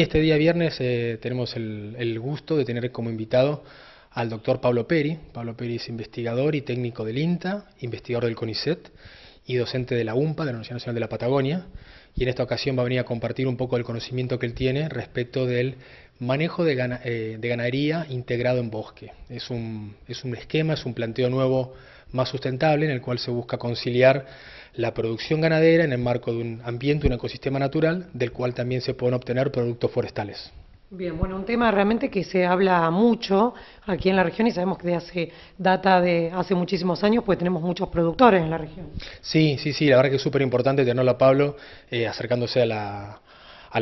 Este día viernes eh, tenemos el, el, gusto de tener como invitado al doctor Pablo Peri. Pablo Peri es investigador y técnico del INTA, investigador del CONICET y docente de la UMPA, de la Universidad Nacional de la Patagonia, y en esta ocasión va a venir a compartir un poco el conocimiento que él tiene respecto del manejo eh, de, ganadería integrado en bosque. Es un, es un esquema, es un planteo nuevo más sustentable en el cual se busca conciliar la producción ganadera en el marco de un ambiente, un ecosistema natural, del cual también se pueden obtener productos forestales. Bien, bueno, un tema realmente que se habla mucho aquí en la región y sabemos que de hace, data de hace muchísimos años, pues tenemos muchos productores en la región. Sí, sí, sí, la verdad que es súper importante tenerlo a Pablo eh, acercándose a la,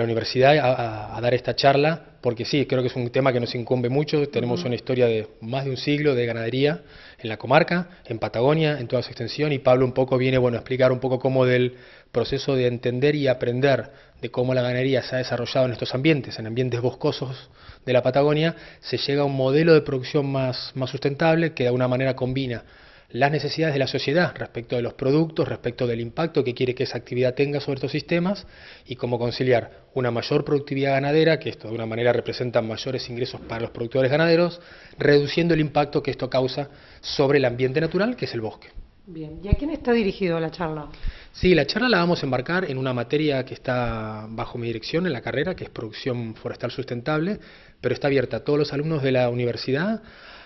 universidad a, dar esta charla, porque sí, creo que es un tema que nos incumbe mucho, tenemos una historia de más de un siglo de ganadería en la comarca, en Patagonia, en toda su extensión, y Pablo un poco viene bueno, a explicar un poco cómo del proceso de entender y aprender de cómo la ganadería se ha desarrollado en estos ambientes, en ambientes boscosos de la Patagonia, se llega a un modelo de producción más, sustentable que de alguna manera combina las necesidades de la sociedad respecto de los productos, respecto del impacto que quiere que esa actividad tenga sobre estos sistemas y cómo conciliar una mayor productividad ganadera, que esto de una manera representa mayores ingresos para los productores ganaderos, reduciendo el impacto que esto causa sobre el ambiente natural, que es el bosque. Bien, ¿y a quién está dirigido la charla? Sí, la charla la vamos a embarcar en una materia que está bajo mi dirección en la carrera, que es producción forestal sustentable, pero está abierta a todos los alumnos de la universidad,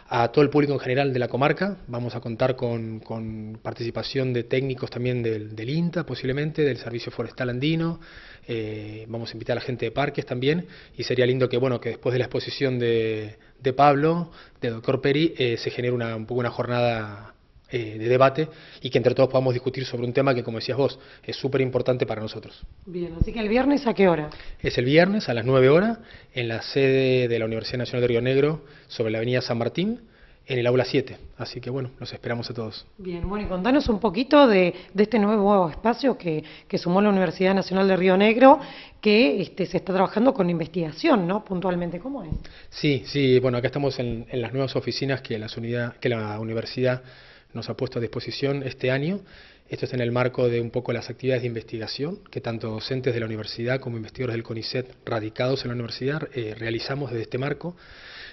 a todo el público en general de la comarca. Vamos a contar con, participación de técnicos también del, INTA, posiblemente, del Servicio Forestal Andino. Eh, vamos a invitar a la gente de parques también. Y sería lindo que, bueno, que después de la exposición de, Pablo, de doctor Peri, eh, se genere una, un poco una jornada eh, de debate y que entre todos podamos discutir sobre un tema que, como decías vos, es súper importante para nosotros. Bien, así que el viernes a qué hora? Es el viernes a las 9 horas en la sede de la Universidad Nacional de Río Negro sobre la Avenida San Martín en el aula 7. Así que bueno, los esperamos a todos. Bien, bueno, y contanos un poquito de, este nuevo espacio que, sumó la Universidad Nacional de Río Negro, que este, se está trabajando con investigación, ¿no? Puntualmente, ¿cómo es? Sí, sí, bueno, acá estamos en, las nuevas oficinas que, las que la universidad nos ha puesto a disposición este año. Esto es en el marco de un poco las actividades de investigación que tanto docentes de la universidad como investigadores del CONICET radicados en la universidad eh, realizamos desde este marco.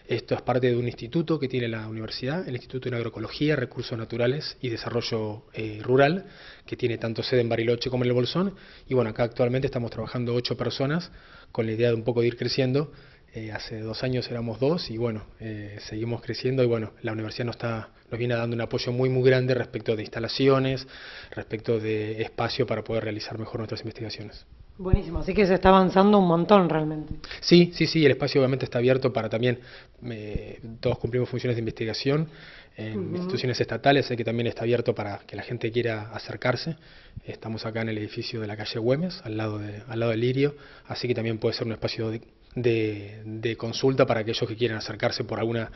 Esto es parte de un instituto que tiene la universidad, el Instituto de Agroecología, Recursos Naturales y Desarrollo eh, Rural, que tiene tanto sede en Bariloche como en el Bolsón. Y bueno, acá actualmente estamos trabajando ocho personas con la idea de un poco ir creciendo eh, hace dos años éramos dos y bueno, eh, seguimos creciendo y bueno, la universidad nos, está, nos viene dando un apoyo muy muy grande respecto de instalaciones, respecto de espacio para poder realizar mejor nuestras investigaciones. Buenísimo, así que se está avanzando un montón realmente. Sí, sí, sí, el espacio obviamente está abierto para también, eh, todos cumplimos funciones de investigación en instituciones estatales, así que también está abierto para que la gente quiera acercarse. Estamos acá en el edificio de la calle Güemes, al lado, de, al lado Lirio, así que también puede ser un espacio de de, de consulta para aquellos que quieran acercarse por alguna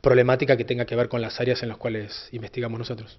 problemática que tenga que ver con las áreas en las cuales investigamos nosotros.